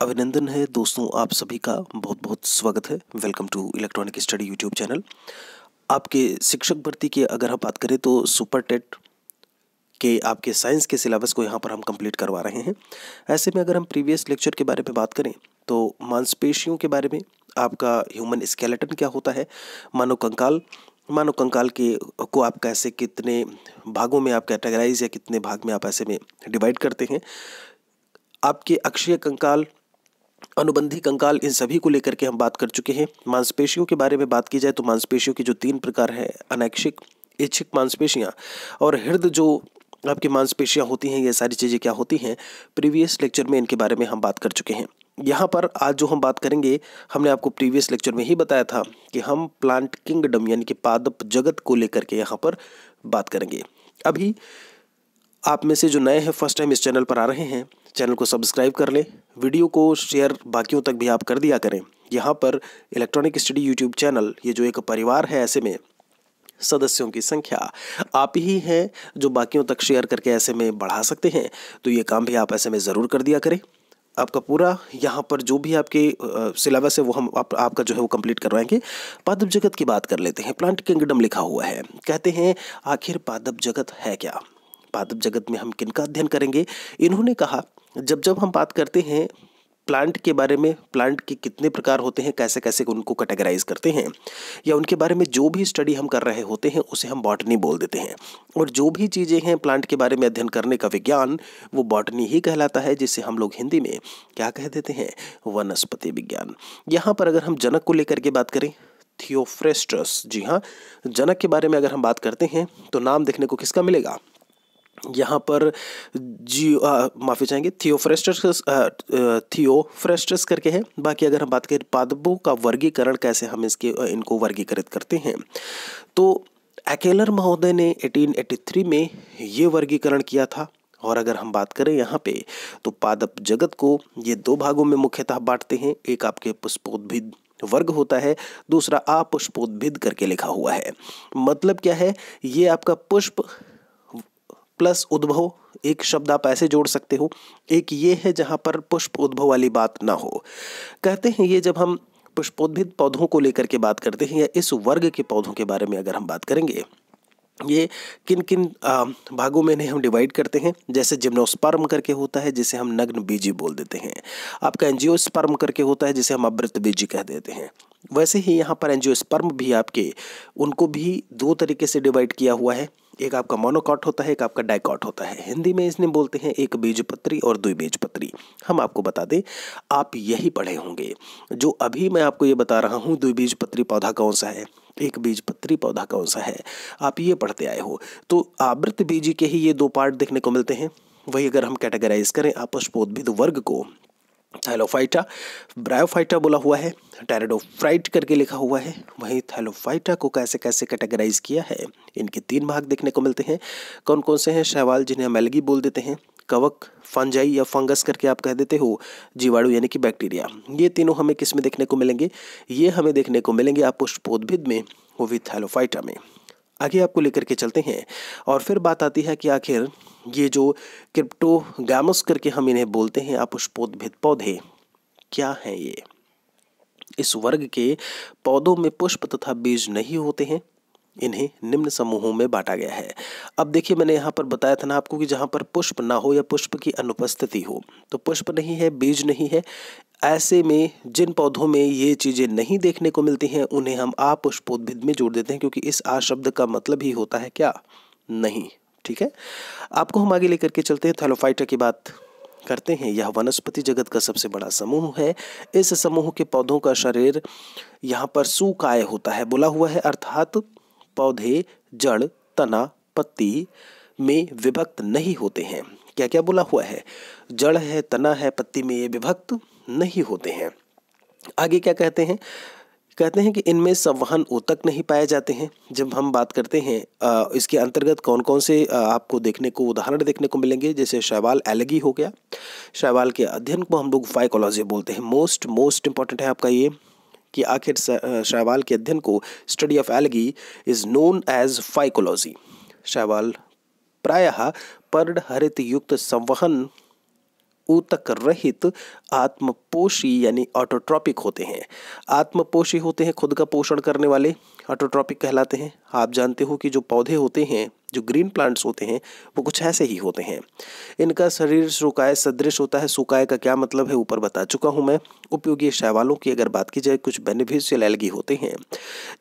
अभिनंदन है दोस्तों आप सभी का बहुत बहुत स्वागत है welcome to electronic study YouTube channel आपके शिक्षक भर्ती की अगर हम बात करें तो सुपर टेट के आपके साइंस के सिलेबस को यहाँ पर हम कंप्लीट करवा रहे हैं ऐसे में अगर हम प्रीवियस लेक्चर के बारे में बात करें तो मांसपेशियों के बारे में आपका ह्यूमन स्केलेटन क्या होता है मानव कंकाल मानव कंकाल के को आप कैसे कितने भागों में आप कैटेगराइज या कितने भाग में आप ऐसे में डिवाइड करते हैं आपके अक्षीय कंकाल अनुबंधी कंकाल इन सभी को लेकर के हम बात कर चुके हैं मांसपेशियों के बारे में बात की जाए तो मांसपेशियों के जो तीन प्रकार हैं अनैक्षिक इच्छिक मांसपेशियाँ और हृदय जो आपकी मांसपेशियाँ होती हैं ये सारी चीज़ें क्या होती हैं प्रीवियस लेक्चर में इनके बारे में हम बात कर चुके हैं यहाँ पर आज जो हम बात करेंगे हमने आपको प्रीवियस लेक्चर में ही बताया था कि हम प्लांट किंगडम यानी कि पादप जगत को लेकर के यहाँ पर बात करेंगे अभी आप में से जो नए हैं फर्स्ट टाइम इस चैनल पर आ रहे हैं चैनल को सब्सक्राइब कर लें वीडियो को शेयर बाकियों तक भी आप कर दिया करें यहाँ पर इलेक्ट्रॉनिक स्टडी यूट्यूब चैनल ये जो एक परिवार है ऐसे में सदस्यों की संख्या आप ही हैं जो बाकियों तक शेयर करके ऐसे में बढ़ा सकते हैं तो ये काम भी आप ऐसे में ज़रूर कर दिया करें आपका पूरा यहाँ पर जो भी आपके सिलेबस है वो हम आप, आपका जो है वो कंप्लीट करवाएंगे पादप जगत की बात कर लेते हैं प्लांट किंगडम लिखा हुआ है कहते हैं आखिर पादप जगत है क्या पादप जगत में हम किनका अध्ययन करेंगे इन्होंने कहा जब जब हम बात करते हैं प्लांट के बारे में प्लांट के कितने प्रकार होते हैं कैसे कैसे उनको कैटेगराइज करते हैं या उनके बारे में जो भी स्टडी हम कर रहे होते हैं उसे हम बॉटनी बोल देते हैं और जो भी चीज़ें हैं प्लांट के बारे में अध्ययन करने का विज्ञान वो बॉटनी ही कहलाता है जिसे हम लोग हिंदी में क्या कह देते हैं वनस्पति विज्ञान यहाँ पर अगर हम जनक को लेकर के बात करें थियोफ्रेस्ट्रस जी हाँ जनक के बारे में अगर हम बात करते हैं तो नाम देखने को किसका मिलेगा यहाँ पर जी माफ़ी चाहेंगे थियोफ्रेस्टस थियोफ्रेस्टस करके है बाकी अगर हम बात करें पादपों का वर्गीकरण कैसे हम इसके इनको वर्गीकृत करते हैं तो एकेलर महोदय ने 1883 में ये वर्गीकरण किया था और अगर हम बात करें यहाँ पे तो पादप जगत को ये दो भागों में मुख्यतः बांटते हैं एक आपके पुष्पोद्भिद वर्ग होता है दूसरा पुष्पोद्भिद करके लिखा हुआ है मतलब क्या है ये आपका पुष्प प्लस उद्भव एक शब्द आप ऐसे जोड़ सकते हो एक ये है जहाँ पर पुष्प उद्भव वाली बात ना हो कहते हैं ये जब हम पुष्पोद्भिद पौधों को लेकर के बात करते हैं या इस वर्ग के पौधों के बारे में अगर हम बात करेंगे ये किन किन भागों में इन्हें हम डिवाइड करते हैं जैसे जिम्नोस्पर्म करके होता है जिसे हम नग्न बीजी बोल देते हैं आपका एनजीओ स्पर्म करके होता है जिसे हम अवृत बीजी कह देते हैं वैसे ही यहाँ पर एनजीओ स्पर्म भी आपके उनको भी दो तरीके से डिवाइड किया हुआ है एक आपका मोनोकॉट होता है एक आपका डाइकॉट होता है हिंदी में इसने बोलते हैं एक बीजपत्री और दुई बीजपत्री हम आपको बता दें आप यही पढ़े होंगे जो अभी मैं आपको ये बता रहा हूँ दुई बीजपत्री पौधा कौन सा है एक बीजपत्री पौधा कौन सा है आप ये पढ़ते आए हो तो आवृत बीजी के ही ये दो पार्ट देखने को मिलते हैं वही अगर हम कैटेगराइज करें आपस पोदभिद वर्ग को थैलोफाइटा ब्रायोफाइटा बोला हुआ है टेरेडोफ्राइट करके लिखा हुआ है वहीं थैलोफाइटा को कैसे कैसे कैटेगराइज किया है इनके तीन भाग देखने को मिलते हैं कौन कौन से हैं शैवाल जिन्हें अमेलगी बोल देते हैं कवक फंजाई या फंगस करके आप कह देते हो जीवाणु यानी कि बैक्टीरिया ये तीनों हमें किस में देखने को मिलेंगे ये हमें देखने को मिलेंगे आप पुष्पोद्भिद में वो भी थैलोफाइटा में आगे आपको लेकर के चलते हैं और फिर बात आती है कि आखिर ये जो क्रिप्टो गैमस करके हम इन्हें बोलते हैं अपुष्पोद्भिद पौधे क्या हैं ये इस वर्ग के पौधों में पुष्प तथा बीज नहीं होते हैं इन्हें निम्न समूहों में बांटा गया है अब देखिए मैंने यहाँ पर बताया था ना आपको कि जहाँ पर पुष्प ना हो या पुष्प की अनुपस्थिति हो तो पुष्प नहीं है बीज नहीं है ऐसे में जिन पौधों में ये चीज़ें नहीं देखने को मिलती हैं उन्हें हम आपुष्पोद्भिद में जोड़ देते हैं क्योंकि इस आ शब्द का मतलब ही होता है क्या नहीं ठीक है आपको हम आगे लेकर के चलते हैं थैलोफाइटा की बात करते हैं यह वनस्पति जगत का सबसे बड़ा समूह है इस समूह के पौधों का शरीर यहाँ पर सुकाय होता है बोला हुआ है अर्थात पौधे जड़ तना पत्ती में विभक्त नहीं होते हैं क्या क्या बोला हुआ है जड़ है तना है पत्ती में ये विभक्त नहीं होते हैं आगे क्या कहते हैं कहते हैं कि इनमें संवहन ऊतक नहीं पाए जाते हैं जब हम बात करते हैं इसके अंतर्गत कौन कौन से आपको देखने को उदाहरण देखने को मिलेंगे जैसे शैवाल एलगी हो गया शैवाल के अध्ययन को हम लोग फाइकोलॉजी बोलते हैं मोस्ट मोस्ट इंपॉर्टेंट है आपका ये कि आखिर शैवाल के अध्ययन को study of algae is known as phycology शैवाल प्रायः पर्णहरित युक्त संवहन ऊतक रहित आत्मपोषी यानी ऑटोट्रॉपिक होते हैं आत्मपोषी होते हैं खुद का पोषण करने वाले ऑटोट्रॉपिक कहलाते हैं आप जानते हो कि जो पौधे होते हैं जो ग्रीन प्लांट्स होते हैं वो कुछ ऐसे ही होते हैं इनका शरीर सुकाय सदृश होता है सुकाय का क्या मतलब है ऊपर बता चुका हूँ मैं उपयोगी शैवालों की अगर बात की जाए कुछ बेनिफिशियल एलगी होते हैं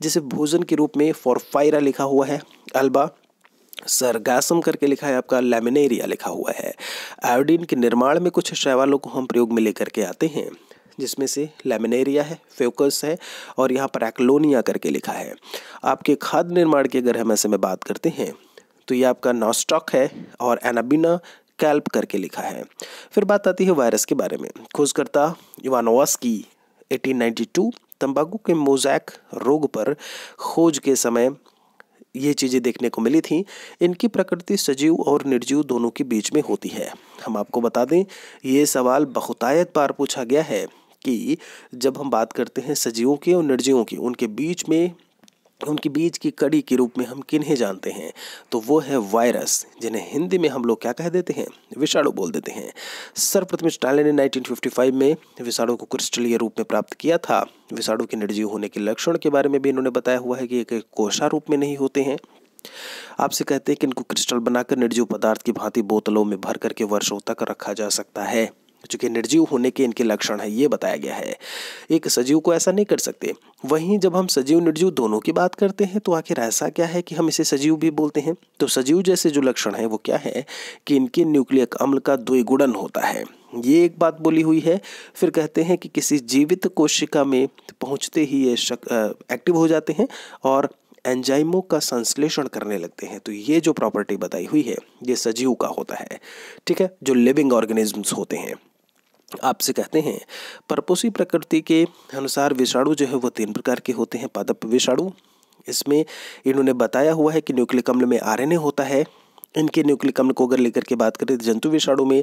जिसे भोजन के रूप में फॉरफाइरा लिखा हुआ है अल्बा सरगासम करके लिखा है आपका लेमिनेरिया लिखा हुआ है आयोडीन के निर्माण में कुछ शैवालों को हम प्रयोग में लेकर के आते हैं जिसमें से लेमिनेरिया है फ्योकस है और यहाँ पर एक्लोनिया करके लिखा है आपके खाद निर्माण की अगर हम ऐसे में बात करते हैं तो ये आपका नॉस्टॉक है और एनाबिना कैल्प करके लिखा है फिर बात आती है वायरस के बारे में खोजकर्ता की 1892 तंबाकू के मोजैक रोग पर खोज के समय ये चीज़ें देखने को मिली थी इनकी प्रकृति सजीव और निर्जीव दोनों के बीच में होती है हम आपको बता दें ये सवाल बहुतायत बार पूछा गया है कि जब हम बात करते हैं सजीवों की और निर्जीवों की उनके बीच में उनकी बीज की कड़ी के रूप में हम किन्हें जानते हैं तो वो है वायरस जिन्हें हिंदी में हम लोग क्या कह देते हैं विषाणु बोल देते हैं सर्वप्रथम स्टालिन ने 1955 में विषाणु को क्रिस्टलीय रूप में प्राप्त किया था विषाणु के निर्जीव होने के लक्षण के बारे में भी इन्होंने बताया हुआ है कि एक कोषा रूप में नहीं होते हैं आपसे कहते हैं कि इनको क्रिस्टल बनाकर निर्जीव पदार्थ की भांति बोतलों में भर करके वर्षों तक रखा जा सकता है चूंकि निर्जीव होने के इनके लक्षण है ये बताया गया है एक सजीव को ऐसा नहीं कर सकते वहीं जब हम सजीव निर्जीव दोनों की बात करते हैं तो आखिर ऐसा क्या है कि हम इसे सजीव भी बोलते हैं तो सजीव जैसे जो लक्षण है वो क्या है कि इनके न्यूक्लियक अम्ल का द्विगुणन होता है ये एक बात बोली हुई है फिर कहते हैं कि किसी जीवित कोशिका में पहुंचते ही ये शक, आ, एक्टिव हो जाते हैं और एंजाइमों का संश्लेषण करने लगते हैं तो ये जो प्रॉपर्टी बताई हुई है ये सजीव का होता है ठीक है जो लिविंग ऑर्गेनिजम्स होते हैं आपसे कहते हैं परपोषी प्रकृति के अनुसार विषाणु जो है वो तीन प्रकार के होते हैं पादप विषाणु इसमें इन्होंने बताया हुआ है कि न्यूक्लिक अम्ल में आरएनए होता है इनके न्यूक्लिक अम्ल को अगर लेकर के बात करें तो जंतु विषाणु में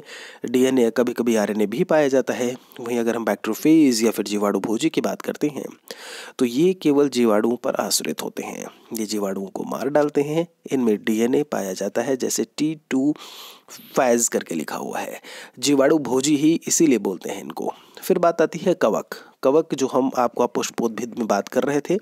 डीएनए या कभी कभी आरएनए भी पाया जाता है वहीं अगर हम बैक्ट्रोफेज या फिर जीवाणु भोजी की बात करते हैं तो ये केवल जीवाणुओं पर आश्रित होते हैं ये जीवाणुओं को मार डालते हैं इनमें डीएनए पाया जाता है जैसे टी टू फैज करके लिखा हुआ है जीवाणु भोजी ही इसीलिए बोलते हैं इनको फिर बात आती है कवक कवक जो हम आपको पुष्पोद्भिद में बात कर रहे थे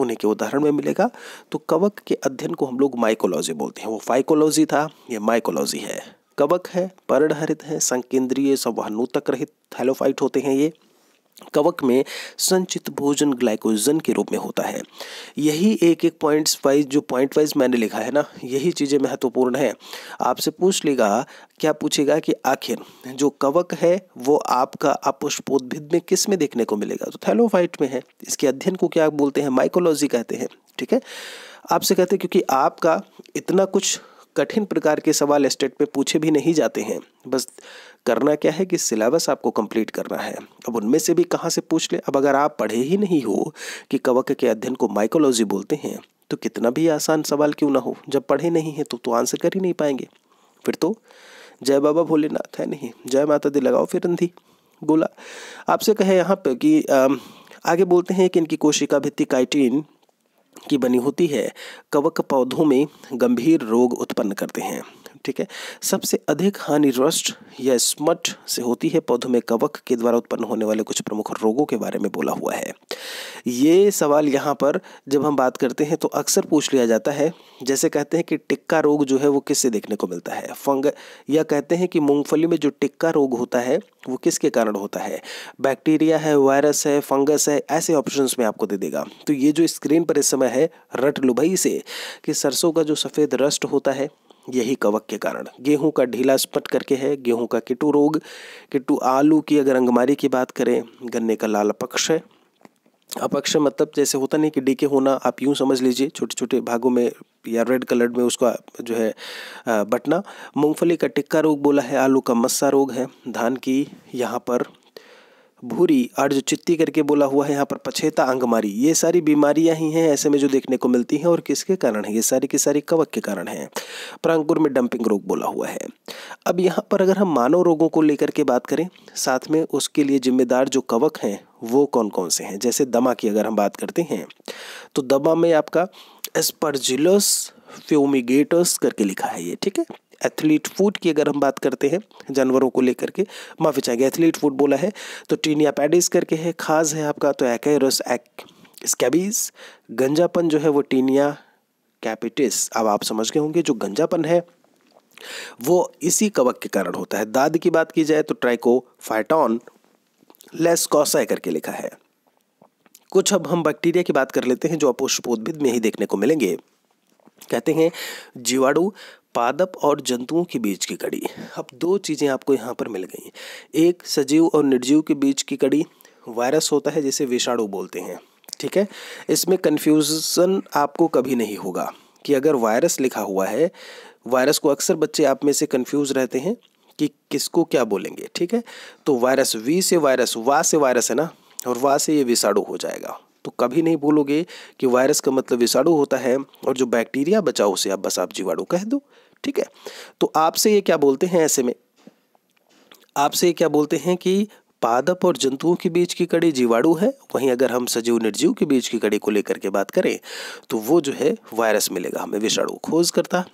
उन्हीं के उदाहरण में मिलेगा तो कवक के अध्ययन को हम लोग माइकोलॉजी बोलते हैं वो फाइकोलॉजी था ये माइकोलॉजी है कवक है पर्णहरित है संकेंद्रीय संवाहनूतक रहित थैलोफाइट होते हैं ये कवक में संचित भोजन ग्लाइकोजन के रूप में होता है यही एक एक पॉइंट्स वाइज जो पॉइंट वाइज मैंने लिखा है ना यही चीज़ें महत्वपूर्ण है आपसे पूछ लेगा क्या पूछेगा कि आखिर जो कवक है वो आपका अपुष्पोद्भिद में किस में देखने को मिलेगा तो थैलोफाइट में है इसके अध्ययन को क्या बोलते हैं माइकोलॉजी कहते हैं ठीक है आपसे कहते हैं क्योंकि आपका इतना कुछ कठिन प्रकार के सवाल स्टेट पे पूछे भी नहीं जाते हैं बस करना क्या है कि सिलेबस आपको कंप्लीट करना है अब उनमें से भी कहाँ से पूछ ले अब अगर आप पढ़े ही नहीं हो कि कवक के अध्ययन को माइकोलॉजी बोलते हैं तो कितना भी आसान सवाल क्यों ना हो जब पढ़े नहीं हैं तो तो आंसर कर ही नहीं पाएंगे फिर तो जय बाबा भोलेनाथ है नहीं जय माता दी लगाओ फिर अंधी गोला आपसे कहे यहाँ पर कि आगे बोलते हैं कि इनकी कोशिका भित्ति काइटिन की बनी होती है कवक पौधों में गंभीर रोग उत्पन्न करते हैं ठीक है सबसे अधिक हानि रस्ट या स्मट से होती है पौधों में कवक के द्वारा उत्पन्न होने वाले कुछ प्रमुख रोगों के बारे में बोला हुआ है ये सवाल यहाँ पर जब हम बात करते हैं तो अक्सर पूछ लिया जाता है जैसे कहते हैं कि टिक्का रोग जो है वो किससे देखने को मिलता है फंग या कहते हैं कि मूंगफली में जो टिक्का रोग होता है वो किसके कारण होता है बैक्टीरिया है वायरस है फंगस है ऐसे ऑप्शंस में आपको दे देगा तो ये जो स्क्रीन पर इस समय है रट लुभई से कि सरसों का जो सफ़ेद रस्ट होता है यही कवक के कारण गेहूं का ढीला स्पट करके है गेहूं का किटू रोग किटू आलू की अगर अंगमारी की बात करें गन्ने का लाल अपक्ष है अपक्ष मतलब जैसे होता नहीं कि डीके होना आप यूं समझ लीजिए छोटे छोटे भागों में या रेड कलर में उसका जो है बटना मूंगफली का टिक्का रोग बोला है आलू का मस्सा रोग है धान की यहाँ पर भूरी और जो चित्ती करके बोला हुआ है यहाँ पर पछेता अंगमारी ये सारी बीमारियां ही हैं ऐसे में जो देखने को मिलती हैं और किसके कारण है ये सारी की सारी कवक के कारण है प्रांगुर में डंपिंग रोग बोला हुआ है अब यहाँ पर अगर हम मानव रोगों को लेकर के बात करें साथ में उसके लिए जिम्मेदार जो कवक हैं वो कौन कौन से हैं जैसे दमा की अगर हम बात करते हैं तो दमा में आपका एस्परजिलस फ्यूमिगेटस करके लिखा है ये ठीक है एथलीट फूड की अगर हम बात करते हैं जानवरों को लेकर के माफी चाहेंगे एथलीट फूड बोला है तो टीनिया पैडिस करके है खास है आपका तो एकरस एक स्कैबीज गंजापन जो है वो टीनिया कैपिटिस अब आप समझ गए होंगे जो गंजापन है वो इसी कवक के कारण होता है दाद की बात की जाए तो ट्राइकोफाइटॉन लेस्कोसाई करके लिखा है कुछ अब हम बैक्टीरिया की बात कर लेते हैं जो अपोषपोद्भिद में ही देखने को मिलेंगे कहते हैं जीवाणु पादप और जंतुओं के बीच की कड़ी अब दो चीज़ें आपको यहाँ पर मिल गई एक सजीव और निर्जीव के बीच की कड़ी वायरस होता है जिसे विषाणु बोलते हैं ठीक है इसमें कन्फ्यूज़न आपको कभी नहीं होगा कि अगर वायरस लिखा हुआ है वायरस को अक्सर बच्चे आप में से कन्फ्यूज़ रहते हैं कि किसको क्या बोलेंगे ठीक है तो वायरस वी से वायरस वा से वायरस है ना और वा से ये विषाणु हो जाएगा तो कभी नहीं भूलोगे कि वायरस का मतलब विषाणु होता है और जो बैक्टीरिया बचाओ उसे आप बस आप जीवाणु कह दो ठीक है तो आपसे ये क्या बोलते हैं ऐसे में आपसे क्या बोलते हैं कि पादप और जंतुओं के बीच की कड़ी जीवाणु है वहीं अगर हम सजीव निर्जीव के बीच की कड़ी को लेकर के बात करें तो वो जो है वायरस मिलेगा हमें विषाणु खोज करता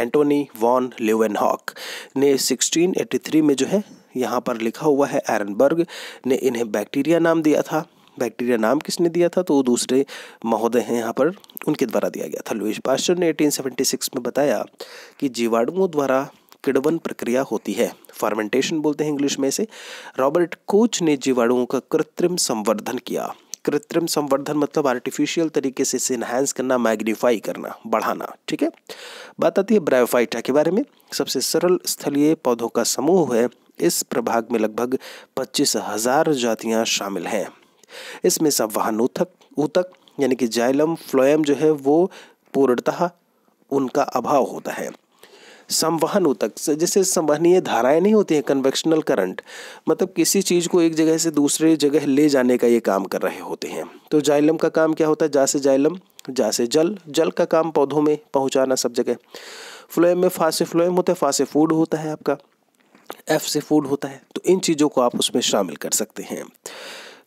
एंटोनी वॉन लिवन हॉक ने 1683 में जो है यहाँ पर लिखा हुआ है एरनबर्ग ने इन्हें बैक्टीरिया नाम दिया था बैक्टीरिया नाम किसने दिया था तो वो दूसरे महोदय हैं यहाँ पर उनके द्वारा दिया गया था लुइस पास्टर ने 1876 में बताया कि जीवाणुओं द्वारा किड़वन प्रक्रिया होती है फार्मेंटेशन बोलते हैं इंग्लिश में से रॉबर्ट कोच ने जीवाणुओं का कृत्रिम संवर्धन किया कृत्रिम संवर्धन मतलब आर्टिफिशियल तरीके से इसे इन्हांस करना मैग्नीफाई करना बढ़ाना ठीक है बात आती है ब्रायोफाइटा के बारे में सबसे सरल स्थलीय पौधों का समूह है इस प्रभाग में लगभग पच्चीस हजार जातियां शामिल हैं इसमें से उथक ऊतक यानी कि जाइलम फ्लोयम जो है वो पूर्णतः उनका अभाव होता है संवहन ऊतक जैसे संवहनीय धाराएं नहीं होती हैं कन्वेक्शनल करंट मतलब किसी चीज़ को एक जगह से दूसरे जगह ले जाने का ये काम कर रहे होते हैं तो जाइलम का काम क्या होता है जा से जाइलम जा से जल जल का काम पौधों में पहुंचाना सब जगह फ्लोएम में फासे फ्लोएम होता है फासे फूड होता है आपका एफ से फूड होता है तो इन चीज़ों को आप उसमें शामिल कर सकते हैं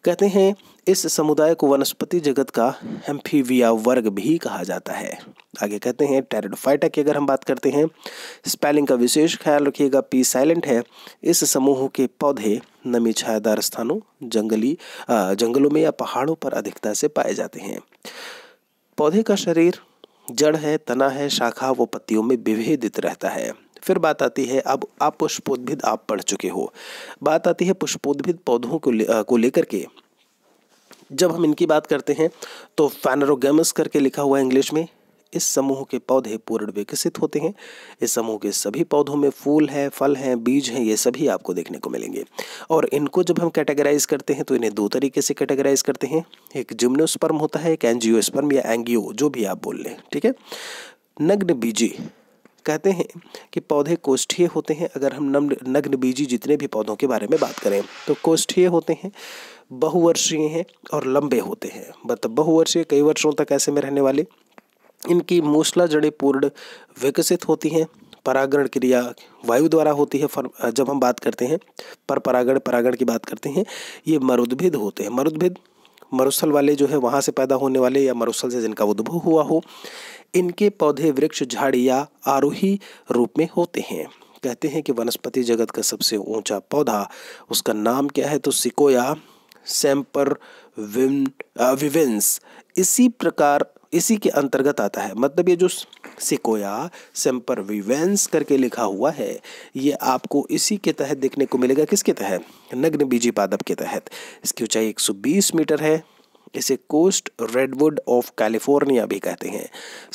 कहते हैं इस समुदाय को वनस्पति जगत का एम्फीविया वर्ग भी कहा जाता है आगे कहते हैं टेरेडोफाइटा की अगर हम बात करते हैं स्पेलिंग का विशेष ख्याल रखिएगा पी साइलेंट है इस समूह के पौधे नमी छायादार स्थानों जंगली जंगलों में या पहाड़ों पर अधिकता से पाए जाते हैं पौधे का शरीर जड़ है तना है शाखा व पत्तियों में विभेदित रहता है फिर बात आती है अब आप पुष्पोद्भिद आप पढ़ चुके हो बात आती है पुष्पोद्भिद पौधों को ले, को लेकर के जब हम इनकी बात करते हैं तो फैनरोगेमस करके लिखा हुआ है इंग्लिश में इस समूह के पौधे पूर्ण विकसित होते हैं इस समूह के सभी पौधों में फूल है फल हैं बीज हैं ये सभी आपको देखने को मिलेंगे और इनको जब हम कैटेगराइज करते हैं तो इन्हें दो तरीके से कैटेगराइज करते हैं एक जिम्नोस्पर्म होता है एक एनजियोस्पर्म या एंगियो जो भी आप बोल लें ठीक है नग्न बीजी कहते हैं कि पौधे कोष्ठीय होते हैं अगर हम नम नग्न बीजी जितने भी पौधों के बारे में बात करें तो कोष्ठीय होते हैं बहुवर्षीय हैं और लंबे होते हैं मतलब बहुवर्षीय कई वर्षों तक ऐसे में रहने वाले इनकी मूसला जड़े पूर्ण विकसित होती हैं परागण क्रिया वायु द्वारा होती है फर जब हम बात करते हैं पर परागण परागण की बात करते हैं ये मरुद्भिद होते हैं मरुद्भिद मरुस्थल वाले जो है वहाँ से पैदा होने वाले या मरुस्थल से जिनका उद्भव हुआ हो इनके पौधे वृक्ष झाड़ी या आरोही रूप में होते हैं कहते हैं कि वनस्पति जगत का सबसे ऊंचा पौधा उसका नाम क्या है तो सिकोया सैम्पर विवेंस इसी प्रकार इसी के अंतर्गत आता है मतलब ये जो सिकोया सेम्पर विवेंस करके लिखा हुआ है ये आपको इसी के तहत देखने को मिलेगा किसके तहत नग्न बीजी पादप के तहत इसकी ऊंचाई 120 मीटर है इसे कोस्ट रेडवुड ऑफ कैलिफोर्निया भी कहते हैं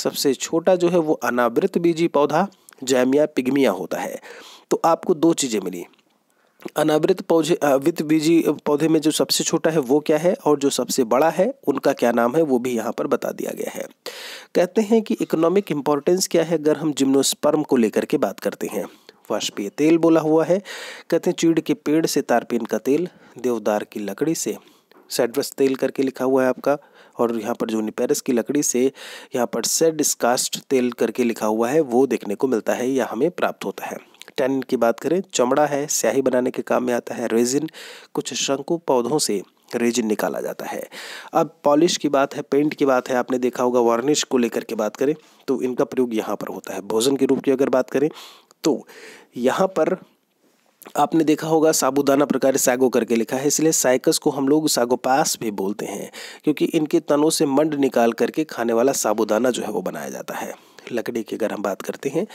सबसे छोटा जो है वो अनावृत बीजी पौधा जैमिया पिग्मिया होता है तो आपको दो चीज़ें मिली अनावृत पौधे वित्त बीजी पौधे में जो सबसे छोटा है वो क्या है और जो सबसे बड़ा है उनका क्या नाम है वो भी यहाँ पर बता दिया गया है कहते हैं कि इकोनॉमिक इम्पोर्टेंस क्या है अगर हम जिम्नोस्पर्म को लेकर के बात करते हैं वाष्पीय तेल बोला हुआ है कहते हैं चीड़ के पेड़ से तारपीन का तेल देवदार की लकड़ी से सेडवस तेल करके लिखा हुआ है आपका और यहाँ पर जो निपेरस की लकड़ी से यहाँ पर सेड स्कास्ट तेल करके लिखा हुआ है वो देखने को मिलता है या हमें प्राप्त होता है टेन की बात करें चमड़ा है स्याही बनाने के काम में आता है रेजिन कुछ शंकु पौधों से रेजिन निकाला जाता है अब पॉलिश की बात है पेंट की बात है आपने देखा होगा वार्निश को लेकर के बात करें तो इनका प्रयोग यहाँ पर होता है भोजन के रूप की अगर बात करें तो यहाँ पर आपने देखा होगा साबुदाना प्रकार सागो करके लिखा है इसलिए साइकस को हम लोग सागोपास भी बोलते हैं क्योंकि इनके तनों से मंड निकाल करके खाने वाला साबुदाना जो है वो बनाया जाता है लकड़ी की अगर हम बात करते हैं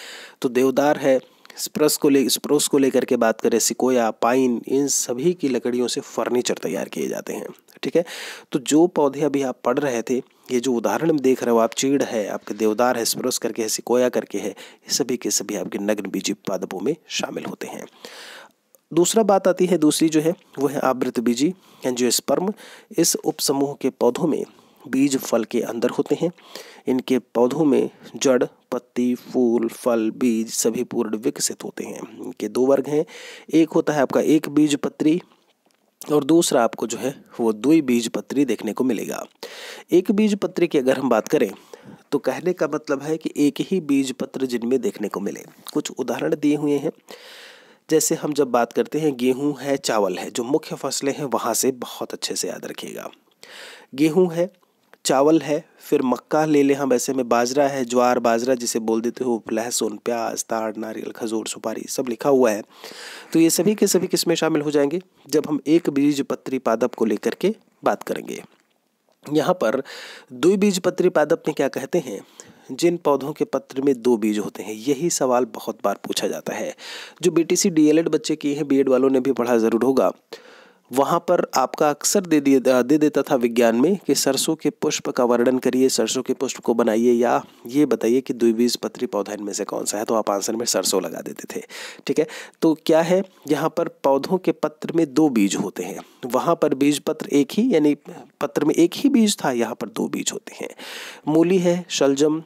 तो देवदार है स्प्रस को ले स्प्रोस को लेकर के बात करें सिकोया पाइन इन सभी की लकड़ियों से फर्नीचर तैयार किए जाते हैं ठीक है तो जो पौधे अभी आप पढ़ रहे थे ये जो उदाहरण हम देख रहे हो आप चीड़ है आपके देवदार है स्प्रोस करके है सिकोया करके है ये सभी के सभी आपके नग्न बीजी पादपों में शामिल होते हैं दूसरा बात आती है दूसरी जो है वो है आवृत बीजी एंजियोस्पर्म इस उपसमूह के पौधों में बीज फल के अंदर होते हैं इनके पौधों में जड़ पत्ती फूल फल बीज सभी पूर्ण विकसित होते हैं इनके दो वर्ग हैं एक होता है आपका एक बीज पत्री और दूसरा आपको जो है वो दुई बीज पत्री देखने को मिलेगा एक बीज पत्री की अगर हम बात करें तो कहने का मतलब है कि एक ही बीज पत्र जिनमें देखने को मिले कुछ उदाहरण दिए हुए हैं जैसे हम जब बात करते हैं गेहूं है चावल है जो मुख्य फसलें हैं वहाँ से बहुत अच्छे से याद रखिएगा गेहूं है चावल है फिर मक्का ले लें हम ऐसे में बाजरा है ज्वार बाजरा जिसे बोल देते हो लहसुन प्याज ताड़ नारियल खजूर सुपारी सब लिखा हुआ है तो ये सभी के सभी किस्में शामिल हो जाएंगे जब हम एक बीज पत्री पादप को लेकर के बात करेंगे यहाँ पर द्विबीजपत्री पादप में क्या कहते हैं जिन पौधों के पत्र में दो बीज होते हैं यही सवाल बहुत बार पूछा जाता है जो बीटीसी डीएलएड बच्चे किए हैं बीएड वालों ने भी पढ़ा ज़रूर होगा वहाँ पर आपका अक्सर दे दिए दे देता था विज्ञान में कि सरसों के पुष्प का वर्णन करिए सरसों के पुष्प को बनाइए या ये बताइए कि द्विबीज पत्री पौधा इनमें से कौन सा है तो आप आंसर में सरसों लगा देते थे ठीक है तो क्या है यहाँ पर पौधों के पत्र में दो बीज होते हैं वहाँ पर बीज पत्र एक ही यानी पत्र में एक ही बीज था यहाँ पर दो बीज होते हैं मूली है शलजम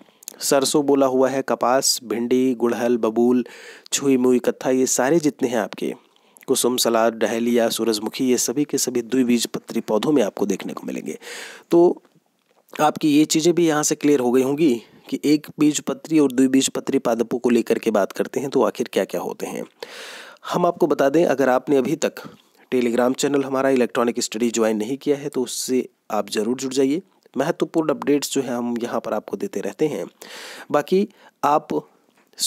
सरसों बोला हुआ है कपास भिंडी गुड़हल बबूल छुई मुई कत्था ये सारे जितने हैं आपके कुसुम सलाद डहलिया सूरजमुखी ये सभी के सभी द्विबीज पत्री पौधों में आपको देखने को मिलेंगे तो आपकी ये चीज़ें भी यहाँ से क्लियर हो गई होंगी कि एक बीज पत्री और द्विबीज पत्री पादपों को लेकर के बात करते हैं तो आखिर क्या क्या होते हैं हम आपको बता दें अगर आपने अभी तक टेलीग्राम चैनल हमारा इलेक्ट्रॉनिक स्टडी ज्वाइन नहीं किया है तो उससे आप ज़रूर जुड़ जाइए महत्वपूर्ण अपडेट्स जो है हम यहाँ पर आपको देते रहते हैं बाकी आप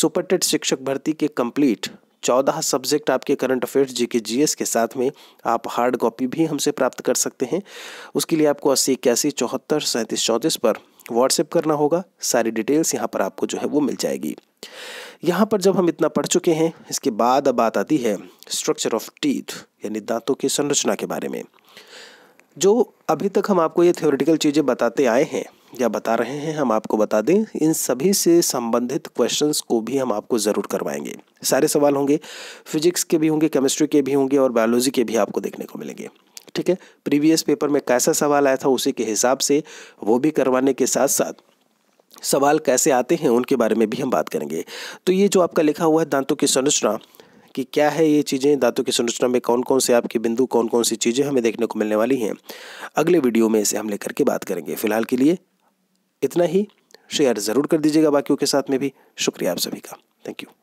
सुपर टेट शिक्षक भर्ती के कंप्लीट चौदह सब्जेक्ट आपके करंट अफेयर्स जीके के जीएस के साथ में आप हार्ड कॉपी भी हमसे प्राप्त कर सकते हैं उसके लिए आपको अस्सी इक्यासी चौहत्तर सैंतीस चौंतीस पर व्हाट्सएप करना होगा सारी डिटेल्स यहाँ पर आपको जो है वो मिल जाएगी यहाँ पर जब हम इतना पढ़ चुके हैं इसके बाद अब बात आती है स्ट्रक्चर ऑफ टीथ यानी दांतों की संरचना के बारे में जो अभी तक हम आपको ये थ्योरेटिकल चीज़ें बताते आए हैं या बता रहे हैं हम आपको बता दें इन सभी से संबंधित क्वेश्चंस को भी हम आपको ज़रूर करवाएंगे सारे सवाल होंगे फिजिक्स के भी होंगे केमिस्ट्री के भी होंगे और बायोलॉजी के भी आपको देखने को मिलेंगे ठीक है प्रीवियस पेपर में कैसा सवाल आया था उसी के हिसाब से वो भी करवाने के साथ साथ सवाल कैसे आते हैं उनके बारे में भी हम बात करेंगे तो ये जो आपका लिखा हुआ है दांतों की संरचना कि क्या है ये चीज़ें दांतों की संरचना में कौन कौन से आपके बिंदु कौन कौन सी चीज़ें हमें देखने को मिलने वाली हैं अगले वीडियो में इसे हम लेकर के बात करेंगे फिलहाल के लिए इतना ही शेयर ज़रूर कर दीजिएगा बाकियों के साथ में भी शुक्रिया आप सभी का थैंक यू